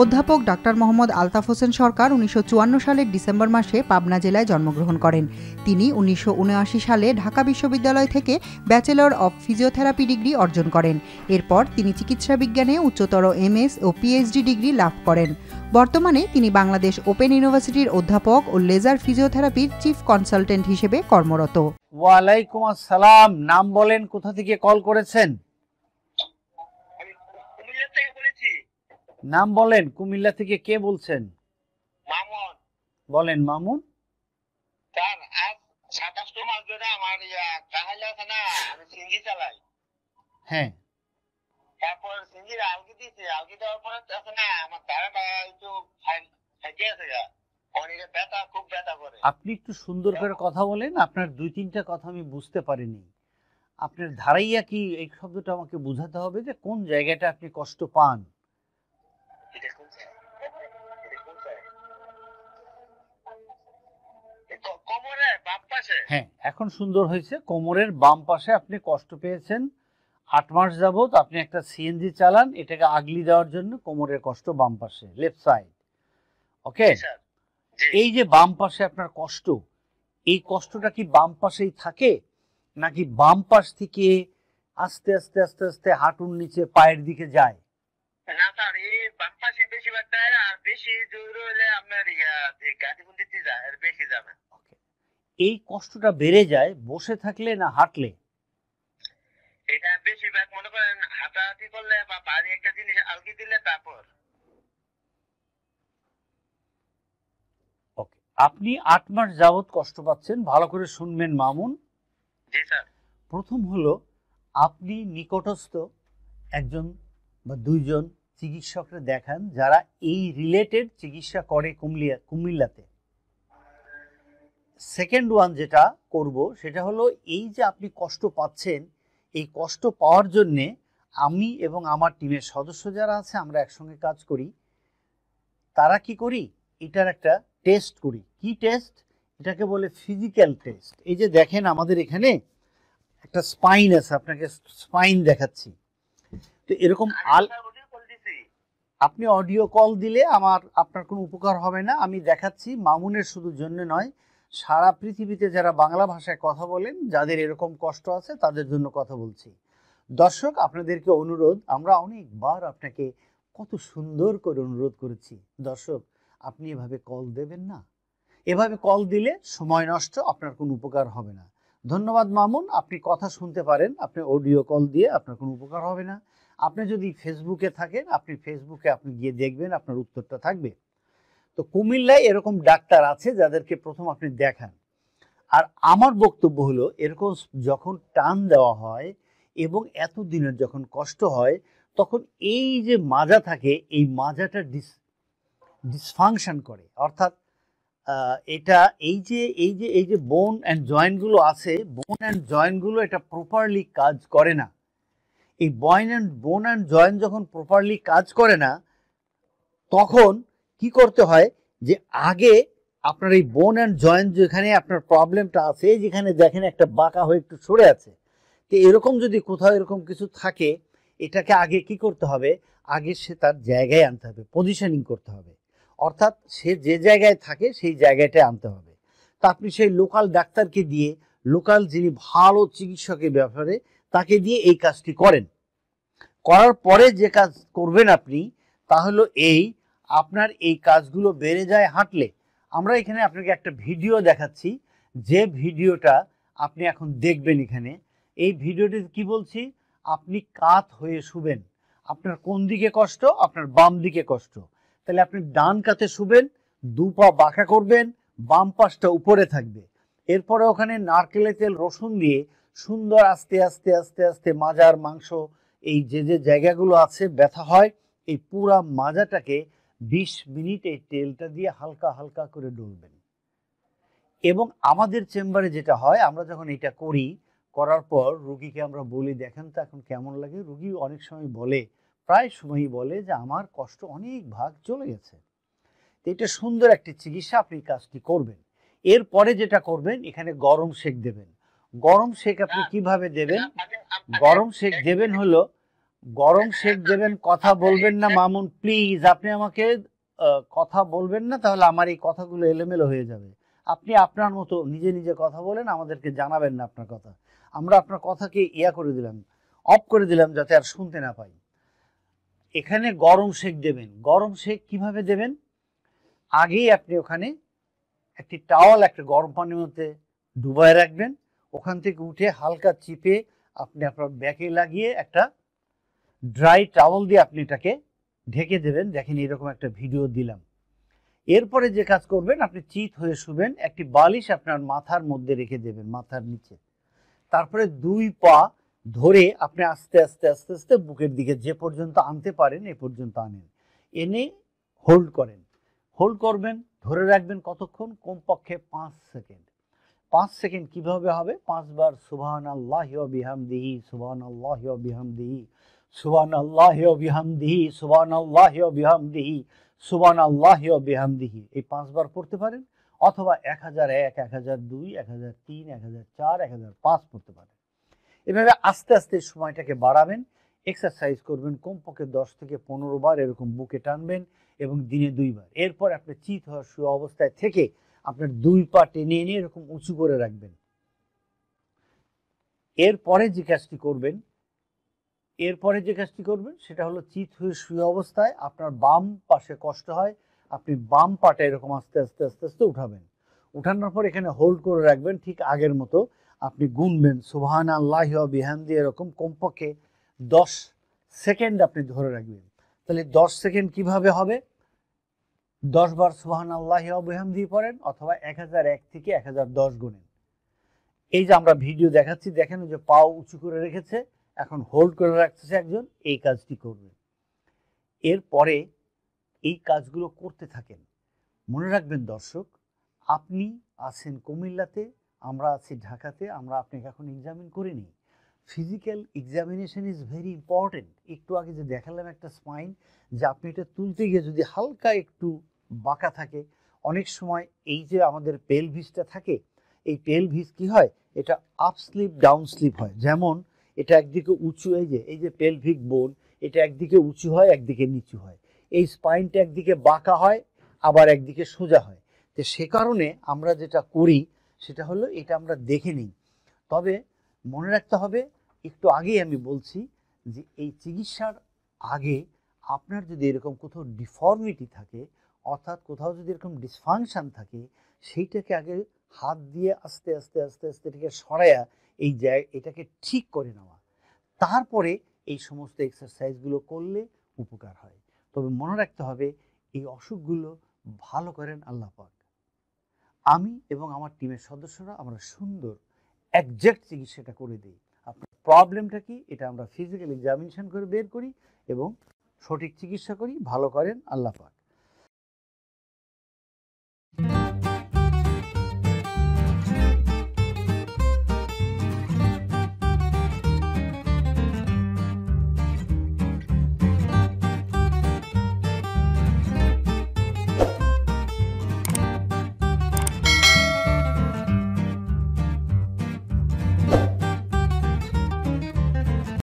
অধ্যাপক ডাক্তার মোহাম্মদ আলতাফ হোসেন সরকার উনিশশো সালের ডিসেম্বর মাসে পাবনা জেলায় জন্মগ্রহণ করেন তিনি উনিশশো সালে ঢাকা বিশ্ববিদ্যালয় থেকে ব্যাচেলর অব ফিজিওথেরাপি ডিগ্রি অর্জন করেন এরপর তিনি চিকিৎসা বিজ্ঞানে উচ্চতর এমএস ও পিএইচডি ডিগ্রি লাভ করেন বর্তমানে তিনি বাংলাদেশ ওপেন ইউনিভার্সিটির অধ্যাপক ও লেজার ফিজিওথেরাপির চিফ কনসালটেন্ট হিসেবে কর্মরত ওয়ালাইকুম আসসালাম নাম বলেন কোথা থেকে কল করেছেন নাম বলেন কুমিল্লা থেকে কে বলছেন মামুন বলেন মামুন স্যার আজ সাতাশটা মাস ধরে আমার কাহালি আছে না আমি সিঙ্গি চালাই হ্যাঁ তারপর সিঙ্গির আলগি দিয়েছি আলগি দেওয়ার পরে আছে না আমার তারা একটু ফাইটে আছে করে আপনি একটু সুন্দর করে কথা বলেন আপনার দুই তিনটা কথা আমি বুঝতে পারিনি আপনার ধারাইয়া কি এই শব্দটা আমাকে বুঝাতে হবে যে কোন জায়গাটা আপনি কষ্ট পান হ্যাঁ এখন সুন্দর হয়েছে কোমরের বাম পাশে আপনি কষ্ট পেয়েছেন আট মাস যাবৎ আপনি একটা সিএনজি চালান এটাকে আগলি দেওয়ার জন্য কোমরের কষ্ট বাম পাশে লেফট সাইড ওকে এই যে বাম পাশে আপনার কষ্ট এই কষ্টটা কি বাম পাশেই থাকে নাকি বাম পাশ থেকে আস্তে আস্তে আস্তে আস্তে হাঁটুর নিচে পায়ের দিকে যায় না বাম পাশে আর বেশি হলে আপনার বেশি যাবে এই কষ্টটা বেড়ে যায় বসে থাকলে না হাঁটলে এটা বেশিরভাগ মনে করেন হাঁটাহাঁটি করলে বা বাড়ি একটা জিনিস আলগি দিলে তারপর ওকে আপনি আট মাস যাবত কষ্ট পাচ্ছেন ভালো করে শুনবেন মামুন জি স্যার প্রথম হলো আপনি নিকটস্থ একজন বা দুইজন চিকিৎসকরা দেখান যারা এই রিলেটেড চিকিৎসা করে কুমিল্লা কুমিল্লাতে সেকেন্ড ওয়ান যেটা করব সেটা হলো এই যে আপনি কষ্ট পাচ্ছেন এই কষ্ট পাওয়ার জন্যে আমি এবং আমার টিমের সদস্য যারা আছে আমরা একসঙ্গে কাজ করি তারা কি করি এটার একটা টেস্ট করি কি টেস্ট এটাকে বলে ফিজিক্যাল টেস্ট এই যে দেখেন আমাদের এখানে একটা স্পাইন আছে আপনাকে স্পাইন দেখাচ্ছি তো এরকম আল আপনি অডিও কল দিলে আমার আপনার কোনো উপকার হবে না আমি দেখাচ্ছি মামুনের শুধু জন্য নয় সারা পৃথিবীতে যারা বাংলা ভাষায় কথা বলেন যাদের এরকম কষ্ট আছে তাদের জন্য কথা বলছি দর্শক আপনাদেরকে অনুরোধ আমরা অনেকবার আপনাকে কত সুন্দর করে অনুরোধ করেছি দর্শক আপনি এভাবে কল দেবেন না এভাবে কল দিলে সময় নষ্ট আপনার কোনো উপকার হবে না ধন্যবাদ মামুন আপনি কথা শুনতে পারেন আপনি অডিও কল দিয়ে আপনার কোনো উপকার হবে না আপনি যদি ফেসবুকে থাকেন আপনি ফেসবুকে আপনি গিয়ে দেখবেন আপনার উত্তরটা থাকবে তো কুমিল্লায় এরকম ডাক্তার আছে যাদেরকে প্রথম আপনি দেখান আর আমার বক্তব্য হলো এরকম যখন টান দেওয়া হয় এবং এত দিনের যখন কষ্ট হয় তখন এই যে মাজা থাকে এই মাজাটা ডিস ডিসফাংশন করে অর্থাৎ এটা এই যে এই যে এই যে বোন অ্যান্ড জয়েন্টগুলো আছে বোন অ্যান্ড জয়েন্টগুলো এটা প্রপারলি কাজ করে না এই বয়েন অ্যান্ড বোন অ্যান্ড জয়েন্ট যখন প্রপারলি কাজ করে না তখন কি করতে হয় যে আগে আপনার এই বোন অ্যান্ড জয়েন্ট যেখানে আপনার প্রবলেমটা আছে যেখানে দেখেন একটা বাঁকা হয়ে একটু সরে আছে তো এরকম যদি কোথাও এরকম কিছু থাকে এটাকে আগে কি করতে হবে আগে সে তার জায়গায় আনতে হবে পজিশনিং করতে হবে অর্থাৎ সে যে জায়গায় থাকে সেই জায়গাটায় আনতে হবে তা আপনি সেই লোকাল ডাক্তারকে দিয়ে লোকাল যিনি ভালো চিকিৎসকের ব্যাপারে তাকে দিয়ে এই কাজটি করেন করার পরে যে কাজ করবেন আপনি তা এই আপনার এই কাজগুলো বেড়ে যায় হাঁটলে আমরা এখানে আপনাকে একটা ভিডিও দেখাচ্ছি যে ভিডিওটা আপনি এখন দেখবেন এখানে এই ভিডিওটি কি বলছি আপনি কাত হয়ে শুবেন আপনার কোন দিকে কষ্ট আপনার বাম দিকে কষ্ট তাহলে আপনি ডান কাতে শুবেন দু পা বাঁকা করবেন বাম পাশটা উপরে থাকবে এরপরে ওখানে নারকেলের তেল রসুন দিয়ে সুন্দর আস্তে আস্তে আস্তে আস্তে মাজার মাংস এই যে যে জায়গাগুলো আছে ব্যথা হয় এই পুরা মাজাটাকে বিশ মিনিট এই তেলটা দিয়ে হালকা হালকা করে ডুলবেন এবং আমাদের চেম্বারে যেটা হয় আমরা যখন এটা করি করার পর রুগীকে আমরা বলি দেখেন তো এখন কেমন লাগে রুগী অনেক সময় বলে প্রায় সময়ই বলে যে আমার কষ্ট অনেক ভাগ চলে গেছে তো এটা সুন্দর একটি চিকিৎসা আপনি কাজটি করবেন এরপরে যেটা করবেন এখানে গরম সেক দেবেন গরম সেক আপনি কিভাবে দেবেন গরম সেক দেবেন হলো গরম শেক দেবেন কথা বলবেন না মামুন প্লিজ আপনি আমাকে কথা বলবেন না তাহলে আমার এই কথাগুলো এলোমেলো হয়ে যাবে আপনি আপনার মতো নিজে নিজে কথা বলেন আমাদেরকে জানাবেন না আপনার কথা আমরা আপনার কথাকে ইয়া করে দিলাম অফ করে দিলাম যাতে আর শুনতে না পাই এখানে গরম শেক দেবেন গরম শেক কিভাবে দেবেন আগেই আপনি ওখানে একটি টাওয়াল একটা গরম পানির মধ্যে ডুবায় রাখবেন ওখান থেকে উঠে হালকা চিপে আপনি আপনার ব্যাকে লাগিয়ে একটা ড্রাই টাওয়াল দিয়ে আপনি এটাকে ঢেকে দেবেন দেখেন এরকম একটা ভিডিও দিলাম এরপরে যে কাজ করবেন আপনি চিত হয়ে শুবেন একটি বালিশ আপনার মাথার মধ্যে রেখে দেবেন মাথার নিচে তারপরে দুই পা ধরে আপনি আস্তে আস্তে আস্তে আস্তে বুকের দিকে যে পর্যন্ত আনতে পারেন এ পর্যন্ত আনেন এনে হোল্ড করেন হোল্ড করবেন ধরে রাখবেন কতক্ষণ কমপক্ষে পাঁচ সেকেন্ড পাঁচ সেকেন্ড কিভাবে হবে পাঁচবার সুবাহ আল্লাহ বিহামদিহি সুবাহ আল্লাহ দিহি সুবান আল্লাহ বিহামদিহি সুবান আল্লাহ বিহামদিহি সুবান আল্লাহ বিহামদিহি এই পাঁচবার পড়তে পারেন অথবা এক হাজার এক এক হাজার দুই এক হাজার তিন এক হাজার চার এক হাজার পাঁচ পড়তে পারেন এভাবে আস্তে আস্তে সময়টাকে বাড়াবেন এক্সারসাইজ করবেন কমপক্ষে দশ থেকে পনেরো বার এরকম বুকে টানবেন এবং দিনে দুইবার এরপর আপনার চিত হওয়ার শুয়ে অবস্থায় থেকে আপনার দুই পা টেনে এনে এরকম উঁচু করে রাখবেন এরপরে যে কাজটি করবেন এরপরে যে কাজটি করবেন সেটা হলো চিত হয়ে শুয়ে অবস্থায় আপনার বাম পাশে কষ্ট হয় আপনি বাম পাটা এরকম আস্তে আস্তে আস্তে আস্তে উঠাবেন উঠানোর পর এখানে হোল্ড করে রাখবেন ঠিক আগের মতো আপনি গুনবেন সুবাহান আল্লাহ বিহান্দি এরকম কমপক্ষে দশ সেকেন্ড আপনি ধরে রাখবেন তাহলে দশ সেকেন্ড কিভাবে হবে দশ বার সুবাহান আল্লাহ দিয়ে পড়েন অথবা এক হাজার এক থেকে এক হাজার দশ গুনেন এই যে আমরা ভিডিও দেখাচ্ছি দেখেন যে পাও উঁচু করে রেখেছে এখন হোল্ড করে রাখতেছে একজন এই কাজটি করবে এরপরে এই কাজগুলো করতে থাকেন মনে রাখবেন দর্শক আপনি আছেন কুমিল্লাতে আমরা আছি ঢাকাতে আমরা আপনাকে এখন এক্সামিন করিনি physical examination is very important একটু আগে যে দেখালাম একটা স্পাইন যে আপনি এটা তুলতে গিয়ে যদি হালকা একটু বাঁকা থাকে অনেক সময় এই যে আমাদের পেল ভিজটা থাকে এই পেল ভিজ কী হয় এটা আপ স্লিপ ডাউন স্লিপ হয় যেমন এটা একদিকে উঁচু এই যে এই যে পেলভিক বোন এটা একদিকে উঁচু হয় একদিকে নিচু হয় এই স্পাইনটা একদিকে বাঁকা হয় আবার একদিকে সোজা হয় তো সে কারণে আমরা যেটা করি সেটা হলো এটা আমরা দেখে নিই তবে মনে রাখতে হবে একটু আগেই আমি বলছি যে এই চিকিৎসার আগে আপনার যদি এরকম কোথাও ডিফর্মিটি থাকে অর্থাৎ কোথাও যদি এরকম ডিসফাংশান থাকে সেইটাকে আগে হাত দিয়ে আস্তে আস্তে আস্তে আস্তে এটাকে সরাইয়া এই জায়গা এটাকে ঠিক করে নেওয়া তারপরে এই সমস্ত এক্সারসাইজগুলো করলে উপকার হয় তবে মনে রাখতে হবে এই অসুখগুলো ভালো করেন আল্লাহ পাক আমি এবং আমার টিমের সদস্যরা আমরা সুন্দর একজ্যাক্ট চিকিৎসাটা করে দিই আপনার প্রবলেমটা কি এটা আমরা ফিজিক্যাল এক্সামিনেশন করে বের করি এবং সঠিক চিকিৎসা করি ভালো করেন আল্লাহ পাক